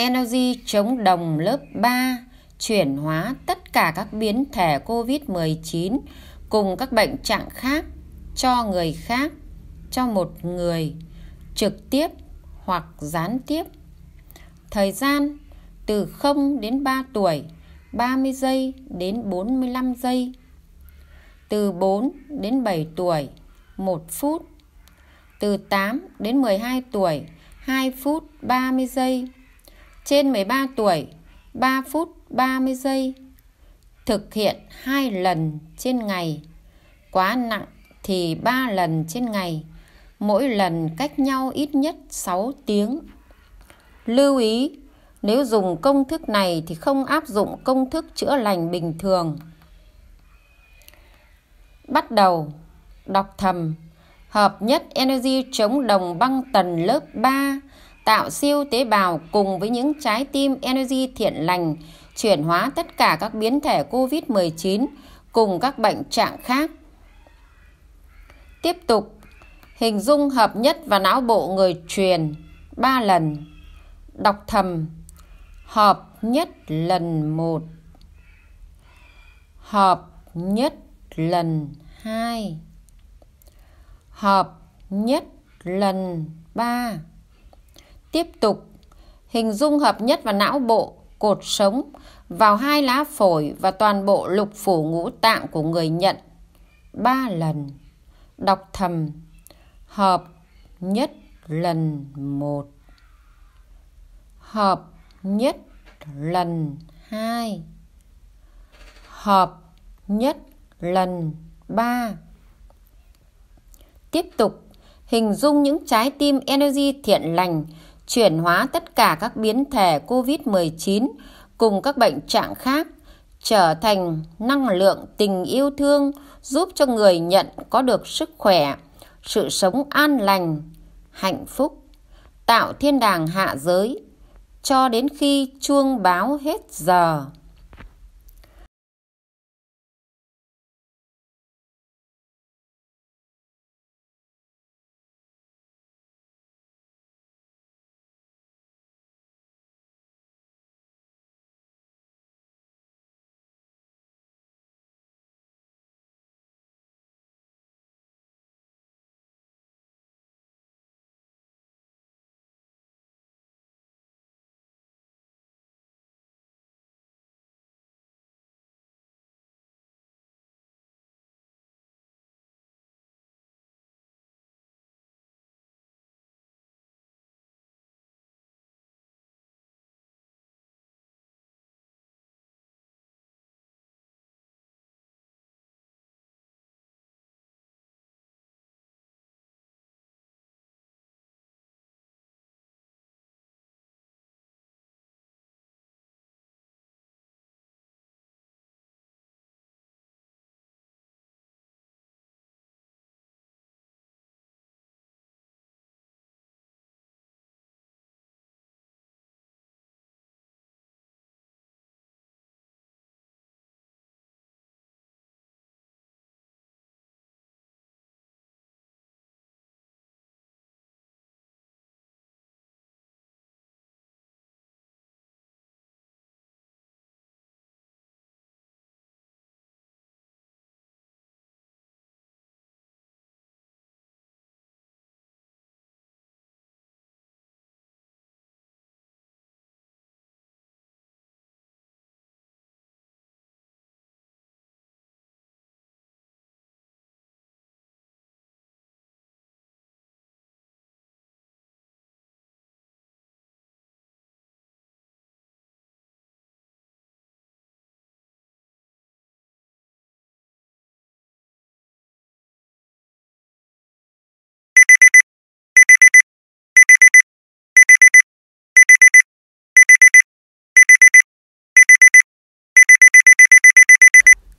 Energy chống đồng lớp 3 chuyển hóa tất cả các biến thể COVID-19 cùng các bệnh trạng khác cho người khác, cho một người trực tiếp hoặc gián tiếp. Thời gian từ 0 đến 3 tuổi, 30 giây đến 45 giây. Từ 4 đến 7 tuổi, 1 phút. Từ 8 đến 12 tuổi, 2 phút 30 giây trên 13 tuổi, 3 phút 30 giây. Thực hiện 2 lần trên ngày. Quá nặng thì 3 lần trên ngày. Mỗi lần cách nhau ít nhất 6 tiếng. Lưu ý, nếu dùng công thức này thì không áp dụng công thức chữa lành bình thường. Bắt đầu đọc thầm hợp nhất energy chống đồng băng tần lớp 3 tạo siêu tế bào cùng với những trái tim energy thiện lành, chuyển hóa tất cả các biến thể COVID-19 cùng các bệnh trạng khác. Tiếp tục, hình dung hợp nhất và não bộ người truyền 3 lần, đọc thầm, hợp nhất lần 1, hợp nhất lần 2, hợp nhất lần 3. Tiếp tục, hình dung hợp nhất vào não bộ, cột sống, vào hai lá phổi và toàn bộ lục phủ ngũ tạng của người nhận. Ba lần, đọc thầm, hợp nhất lần một, hợp nhất lần hai, hợp nhất lần ba. Tiếp tục, hình dung những trái tim energy thiện lành chuyển hóa tất cả các biến thể COVID-19 cùng các bệnh trạng khác trở thành năng lượng tình yêu thương giúp cho người nhận có được sức khỏe, sự sống an lành, hạnh phúc, tạo thiên đàng hạ giới cho đến khi chuông báo hết giờ.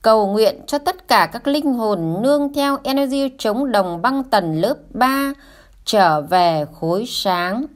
cầu nguyện cho tất cả các linh hồn nương theo energy chống đồng băng tần lớp 3 trở về khối sáng.